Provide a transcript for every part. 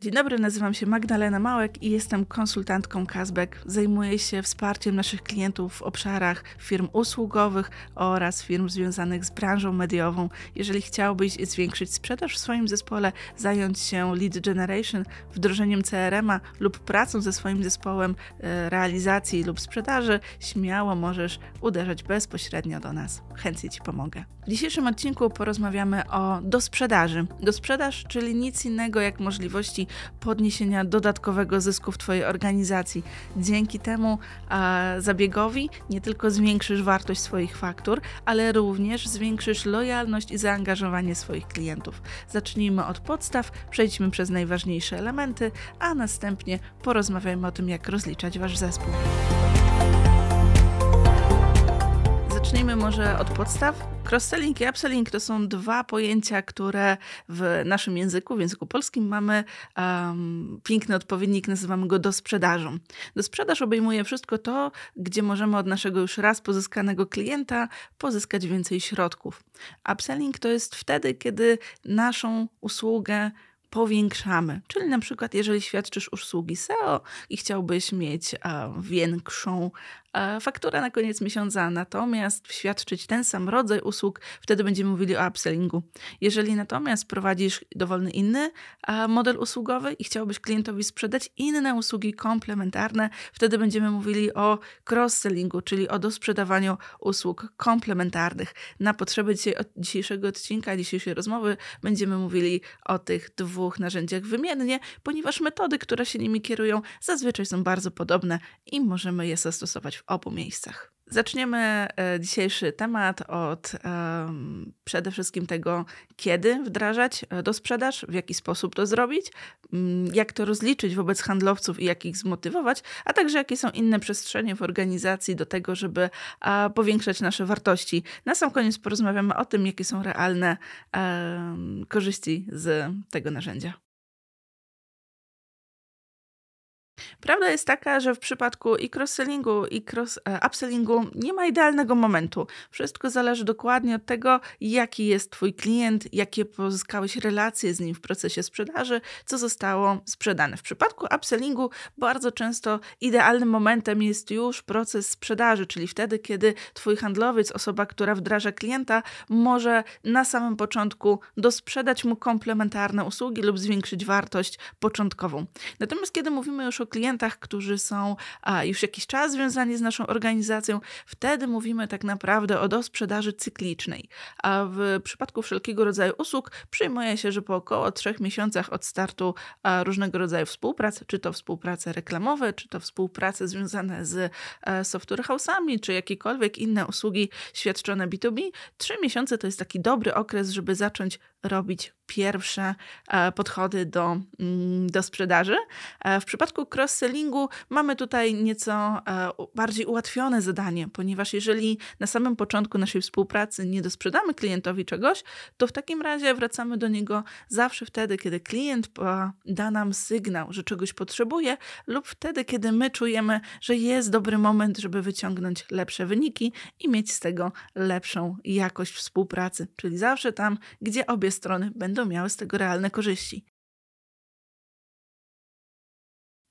Dzień dobry, nazywam się Magdalena Małek i jestem konsultantką Kazbek. Zajmuję się wsparciem naszych klientów w obszarach firm usługowych oraz firm związanych z branżą mediową. Jeżeli chciałbyś zwiększyć sprzedaż w swoim zespole, zająć się lead generation, wdrożeniem CRM-a lub pracą ze swoim zespołem e, realizacji lub sprzedaży, śmiało możesz uderzać bezpośrednio do nas. Chętnie Ci pomogę. W dzisiejszym odcinku porozmawiamy o dosprzedaży. Dosprzedaż, czyli nic innego jak możliwości podniesienia dodatkowego zysku w Twojej organizacji. Dzięki temu e, zabiegowi nie tylko zwiększysz wartość swoich faktur, ale również zwiększysz lojalność i zaangażowanie swoich klientów. Zacznijmy od podstaw, przejdźmy przez najważniejsze elementy, a następnie porozmawiajmy o tym, jak rozliczać Wasz zespół. może od podstaw. Cross-selling i upselling to są dwa pojęcia, które w naszym języku, w języku polskim mamy um, piękny odpowiednik, nazywamy go dosprzedażą. Dosprzedaż obejmuje wszystko to, gdzie możemy od naszego już raz pozyskanego klienta pozyskać więcej środków. Upselling to jest wtedy, kiedy naszą usługę powiększamy. Czyli na przykład, jeżeli świadczysz usługi SEO i chciałbyś mieć e, większą e, fakturę na koniec miesiąca, natomiast świadczyć ten sam rodzaj usług, wtedy będziemy mówili o upsellingu. Jeżeli natomiast prowadzisz dowolny inny e, model usługowy i chciałbyś klientowi sprzedać inne usługi komplementarne, wtedy będziemy mówili o cross-sellingu, czyli o dosprzedawaniu usług komplementarnych. Na potrzeby dzisiejszego odcinka, dzisiejszej rozmowy będziemy mówili o tych dwóch dwóch narzędziach wymiennie, ponieważ metody, które się nimi kierują, zazwyczaj są bardzo podobne i możemy je zastosować w obu miejscach. Zaczniemy e, dzisiejszy temat od um, przede wszystkim tego, kiedy wdrażać e, do sprzedaż, w jaki sposób to zrobić, mm, jak to rozliczyć wobec handlowców i jak ich zmotywować, a także jakie są inne przestrzenie w organizacji do tego, żeby a, powiększać nasze wartości. Na sam koniec porozmawiamy o tym, jakie są realne korzyści z tego narzędzia. Prawda jest taka, że w przypadku i cross-sellingu, i cross, e, upsellingu nie ma idealnego momentu. Wszystko zależy dokładnie od tego, jaki jest Twój klient, jakie pozyskałeś relacje z nim w procesie sprzedaży, co zostało sprzedane. W przypadku upsellingu bardzo często idealnym momentem jest już proces sprzedaży, czyli wtedy, kiedy Twój handlowiec, osoba, która wdraża klienta, może na samym początku dosprzedać mu komplementarne usługi lub zwiększyć wartość początkową. Natomiast kiedy mówimy już o klientach, klientach, którzy są już jakiś czas związani z naszą organizacją, wtedy mówimy tak naprawdę o dosprzedaży cyklicznej. A w przypadku wszelkiego rodzaju usług przyjmuje się, że po około trzech miesiącach od startu różnego rodzaju współpracy, czy to współprace reklamowe, czy to współprace związane z e, software house'ami, czy jakiekolwiek inne usługi świadczone B2B, trzy miesiące to jest taki dobry okres, żeby zacząć robić pierwsze e, podchody do, mm, do sprzedaży. E, w przypadku cross-sellingu mamy tutaj nieco e, bardziej ułatwione zadanie, ponieważ jeżeli na samym początku naszej współpracy nie dosprzedamy klientowi czegoś, to w takim razie wracamy do niego zawsze wtedy, kiedy klient da nam sygnał, że czegoś potrzebuje, lub wtedy, kiedy my czujemy, że jest dobry moment, żeby wyciągnąć lepsze wyniki i mieć z tego lepszą jakość współpracy. Czyli zawsze tam, gdzie obie strony będą będą miały z tego realne korzyści.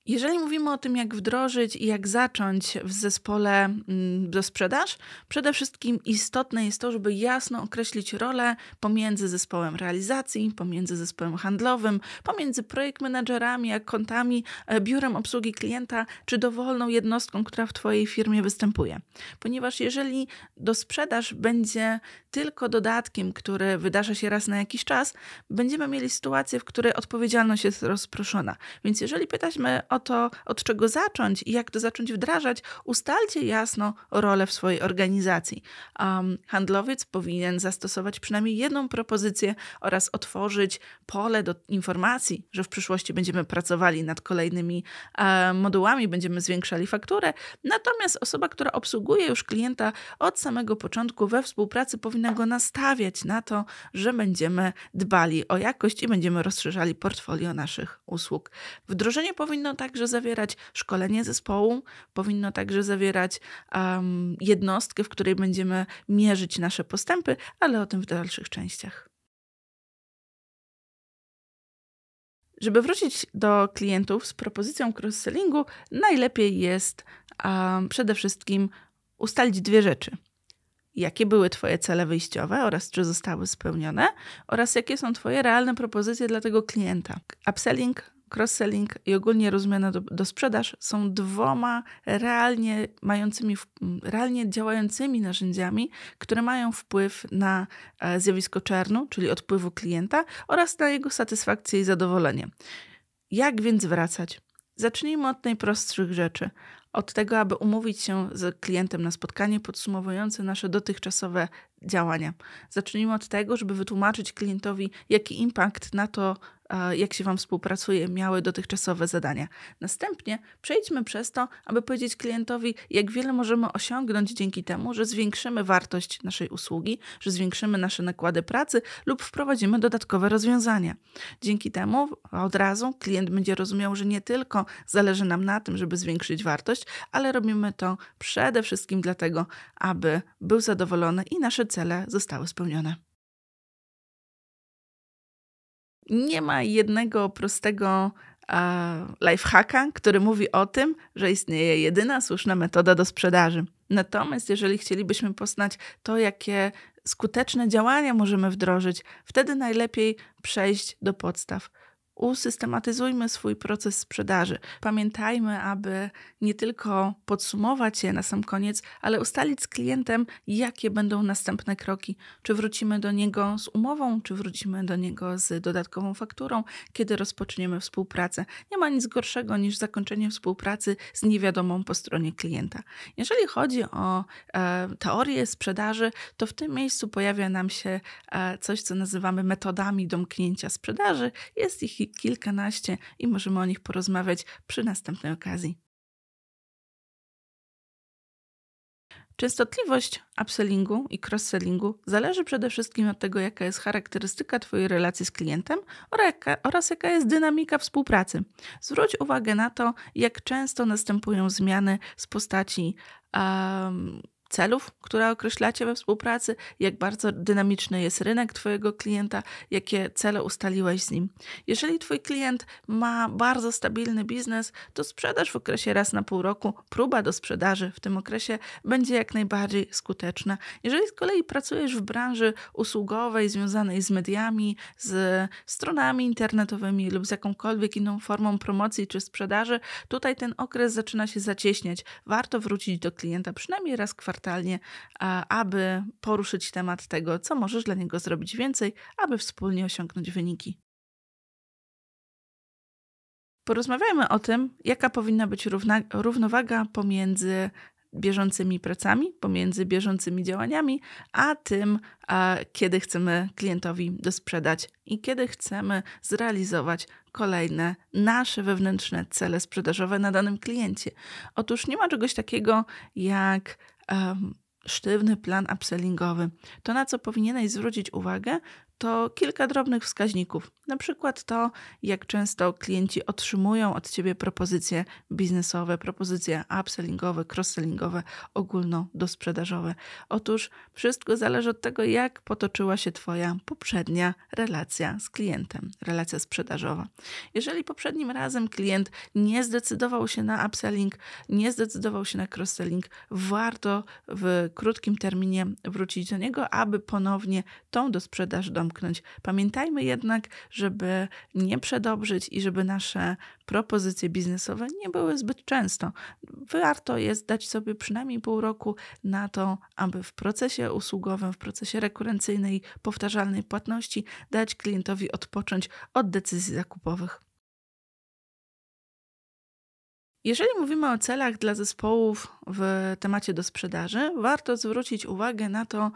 Jeżeli mówimy o tym, jak wdrożyć i jak zacząć w zespole mm, do sprzedaż, przede wszystkim istotne jest to, żeby jasno określić rolę pomiędzy zespołem realizacji, pomiędzy zespołem handlowym, pomiędzy projekt menedżerami, kontami, e, biurem obsługi klienta, czy dowolną jednostką, która w Twojej firmie występuje. Ponieważ jeżeli do sprzedaż będzie tylko dodatkiem, który wydarza się raz na jakiś czas, będziemy mieli sytuację, w której odpowiedzialność jest rozproszona. Więc jeżeli pytaliśmy o to, od czego zacząć i jak to zacząć wdrażać, ustalcie jasno rolę w swojej organizacji. Um, handlowiec powinien zastosować przynajmniej jedną propozycję oraz otworzyć pole do informacji, że w przyszłości będziemy pracowali nad kolejnymi e, modułami, będziemy zwiększali fakturę. Natomiast osoba, która obsługuje już klienta od samego początku we współpracy, powinna go nastawiać na to, że będziemy dbali o jakość i będziemy rozszerzali portfolio naszych usług. Wdrożenie powinno także zawierać szkolenie zespołu, powinno także zawierać um, jednostkę, w której będziemy mierzyć nasze postępy, ale o tym w dalszych częściach. Żeby wrócić do klientów z propozycją cross-sellingu, najlepiej jest um, przede wszystkim ustalić dwie rzeczy – jakie były Twoje cele wyjściowe oraz czy zostały spełnione, oraz jakie są Twoje realne propozycje dla tego klienta. Upselling cross-selling i ogólnie rozumiana do, do sprzedaż są dwoma realnie mającymi, realnie działającymi narzędziami, które mają wpływ na e, zjawisko czernu, czyli odpływu klienta oraz na jego satysfakcję i zadowolenie. Jak więc wracać? Zacznijmy od najprostszych rzeczy. Od tego, aby umówić się z klientem na spotkanie podsumowujące nasze dotychczasowe działania. Zacznijmy od tego, żeby wytłumaczyć klientowi, jaki impact na to jak się Wam współpracuje, miały dotychczasowe zadania. Następnie przejdźmy przez to, aby powiedzieć klientowi, jak wiele możemy osiągnąć dzięki temu, że zwiększymy wartość naszej usługi, że zwiększymy nasze nakłady pracy lub wprowadzimy dodatkowe rozwiązania. Dzięki temu od razu klient będzie rozumiał, że nie tylko zależy nam na tym, żeby zwiększyć wartość, ale robimy to przede wszystkim dlatego, aby był zadowolony i nasze cele zostały spełnione nie ma jednego prostego lifehacka, który mówi o tym, że istnieje jedyna słuszna metoda do sprzedaży. Natomiast jeżeli chcielibyśmy poznać to, jakie skuteczne działania możemy wdrożyć, wtedy najlepiej przejść do podstaw usystematyzujmy swój proces sprzedaży. Pamiętajmy, aby nie tylko podsumować je na sam koniec, ale ustalić z klientem, jakie będą następne kroki. Czy wrócimy do niego z umową, czy wrócimy do niego z dodatkową fakturą, kiedy rozpoczniemy współpracę. Nie ma nic gorszego niż zakończenie współpracy z niewiadomą po stronie klienta. Jeżeli chodzi o e, teorię sprzedaży, to w tym miejscu pojawia nam się e, coś, co nazywamy metodami domknięcia sprzedaży. Jest ich kilkanaście i możemy o nich porozmawiać przy następnej okazji. Częstotliwość upsellingu i cross-sellingu zależy przede wszystkim od tego, jaka jest charakterystyka Twojej relacji z klientem oraz jaka jest dynamika współpracy. Zwróć uwagę na to, jak często następują zmiany z postaci um, celów, które określacie we współpracy, jak bardzo dynamiczny jest rynek Twojego klienta, jakie cele ustaliłeś z nim. Jeżeli Twój klient ma bardzo stabilny biznes, to sprzedaż w okresie raz na pół roku, próba do sprzedaży w tym okresie będzie jak najbardziej skuteczna. Jeżeli z kolei pracujesz w branży usługowej związanej z mediami, z stronami internetowymi lub z jakąkolwiek inną formą promocji czy sprzedaży, tutaj ten okres zaczyna się zacieśniać. Warto wrócić do klienta przynajmniej raz kwartalnie kwartalnie, aby poruszyć temat tego, co możesz dla niego zrobić więcej, aby wspólnie osiągnąć wyniki. Porozmawiajmy o tym, jaka powinna być równa, równowaga pomiędzy bieżącymi pracami, pomiędzy bieżącymi działaniami, a tym, kiedy chcemy klientowi dosprzedać i kiedy chcemy zrealizować kolejne nasze wewnętrzne cele sprzedażowe na danym kliencie. Otóż nie ma czegoś takiego jak um, sztywny plan upsellingowy. To, na co powinieneś zwrócić uwagę, to kilka drobnych wskaźników. Na przykład to, jak często klienci otrzymują od Ciebie propozycje biznesowe, propozycje upsellingowe, cross-sellingowe, ogólnodosprzedażowe. Otóż wszystko zależy od tego, jak potoczyła się Twoja poprzednia relacja z klientem, relacja sprzedażowa. Jeżeli poprzednim razem klient nie zdecydował się na upselling, nie zdecydował się na cross-selling, warto w krótkim terminie wrócić do niego, aby ponownie tą dosprzedaż domknąć. Pamiętajmy jednak, żeby nie przedobrzyć i żeby nasze propozycje biznesowe nie były zbyt często. Warto jest dać sobie przynajmniej pół roku na to, aby w procesie usługowym, w procesie rekurencyjnej, powtarzalnej płatności dać klientowi odpocząć od decyzji zakupowych. Jeżeli mówimy o celach dla zespołów w temacie do sprzedaży, warto zwrócić uwagę na to,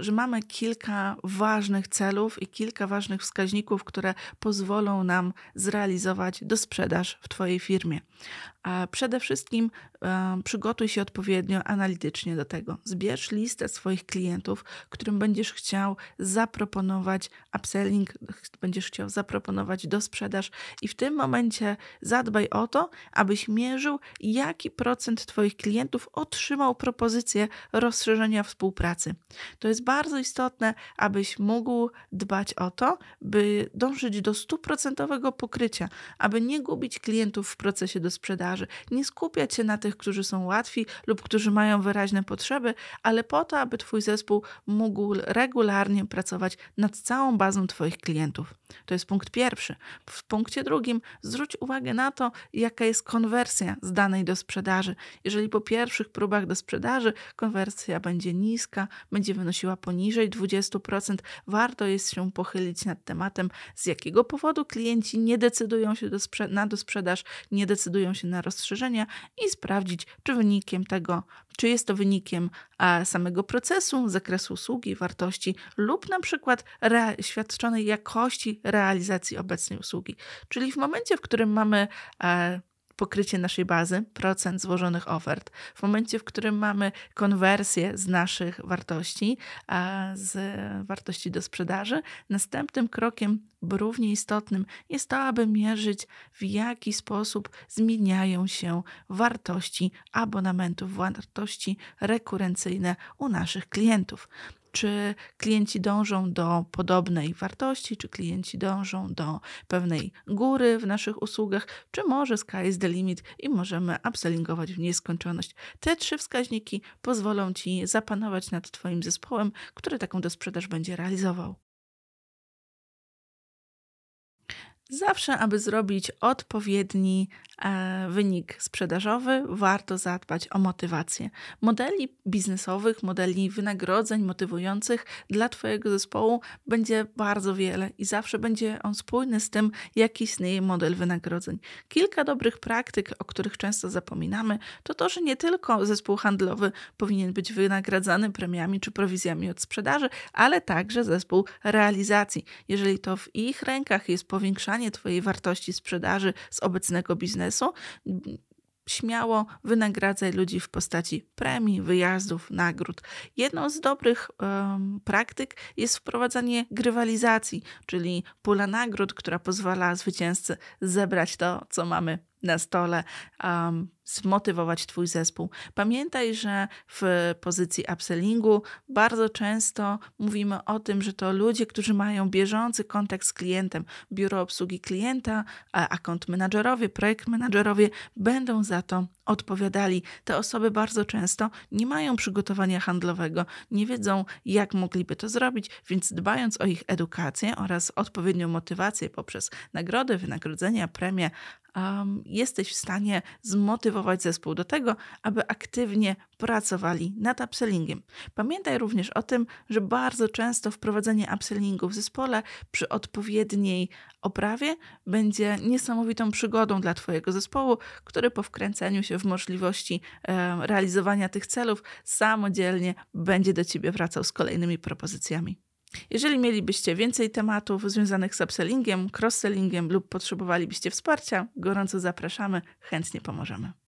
że mamy kilka ważnych celów i kilka ważnych wskaźników, które pozwolą nam zrealizować do sprzedaż w Twojej firmie. Przede wszystkim e, przygotuj się odpowiednio analitycznie do tego. Zbierz listę swoich klientów, którym będziesz chciał zaproponować upselling, będziesz chciał zaproponować do sprzedaż i w tym momencie zadbaj o to, abyś mierzył, jaki procent Twoich klientów otrzymał propozycję rozszerzenia współpracy. To jest bardzo istotne, abyś mógł dbać o to, by dążyć do stuprocentowego pokrycia, aby nie gubić klientów w procesie do sprzedaży, nie skupiać się na tych, którzy są łatwi lub którzy mają wyraźne potrzeby, ale po to, aby Twój zespół mógł regularnie pracować nad całą bazą Twoich klientów. To jest punkt pierwszy. W punkcie drugim zwróć uwagę na to, jaka jest konwencja konwersja z danej do sprzedaży. Jeżeli po pierwszych próbach do sprzedaży konwersja będzie niska, będzie wynosiła poniżej 20%, warto jest się pochylić nad tematem, z jakiego powodu klienci nie decydują się do na dosprzedaż, nie decydują się na rozszerzenia i sprawdzić, czy wynikiem tego, czy jest to wynikiem a, samego procesu, zakresu usługi, wartości lub na przykład świadczonej jakości realizacji obecnej usługi. Czyli w momencie, w którym mamy e, pokrycie naszej bazy, procent złożonych ofert. W momencie, w którym mamy konwersję z naszych wartości, a z wartości do sprzedaży, następnym krokiem równie istotnym jest to, aby mierzyć, w jaki sposób zmieniają się wartości abonamentów, wartości rekurencyjne u naszych klientów czy klienci dążą do podobnej wartości, czy klienci dążą do pewnej góry w naszych usługach, czy może sky is the limit i możemy upsellingować w nieskończoność. Te trzy wskaźniki pozwolą Ci zapanować nad Twoim zespołem, który taką dosprzedaż będzie realizował. Zawsze, aby zrobić odpowiedni e, wynik sprzedażowy, warto zadbać o motywację. Modeli biznesowych, modeli wynagrodzeń motywujących dla Twojego zespołu będzie bardzo wiele i zawsze będzie on spójny z tym, jaki istnieje model wynagrodzeń. Kilka dobrych praktyk, o których często zapominamy, to to, że nie tylko zespół handlowy powinien być wynagradzany premiami czy prowizjami od sprzedaży, ale także zespół realizacji. Jeżeli to w ich rękach jest powiększanie, Twojej wartości sprzedaży z obecnego biznesu, mm, śmiało wynagradzaj ludzi w postaci premii, wyjazdów, nagród. Jedną z dobrych um, praktyk jest wprowadzanie grywalizacji, czyli pula nagród, która pozwala zwycięzcy zebrać to, co mamy na stole, um, zmotywować Twój zespół. Pamiętaj, że w pozycji upsellingu bardzo często mówimy o tym, że to ludzie, którzy mają bieżący kontakt z klientem, biuro obsługi klienta, account menadżerowie, projekt menadżerowie będą za to odpowiadali. Te osoby bardzo często nie mają przygotowania handlowego, nie wiedzą, jak mogliby to zrobić, więc dbając o ich edukację oraz odpowiednią motywację poprzez nagrody, wynagrodzenia, premie, um, jesteś w stanie zmotywować zespół do tego, aby aktywnie pracowali nad upsellingiem. Pamiętaj również o tym, że bardzo często wprowadzenie upsellingu w zespole przy odpowiedniej oprawie będzie niesamowitą przygodą dla Twojego zespołu, który po wkręceniu się w możliwości um, realizowania tych celów samodzielnie będzie do Ciebie wracał z kolejnymi propozycjami. Jeżeli mielibyście więcej tematów związanych z upsellingiem, cross-sellingiem lub potrzebowalibyście wsparcia, gorąco zapraszamy, chętnie pomożemy.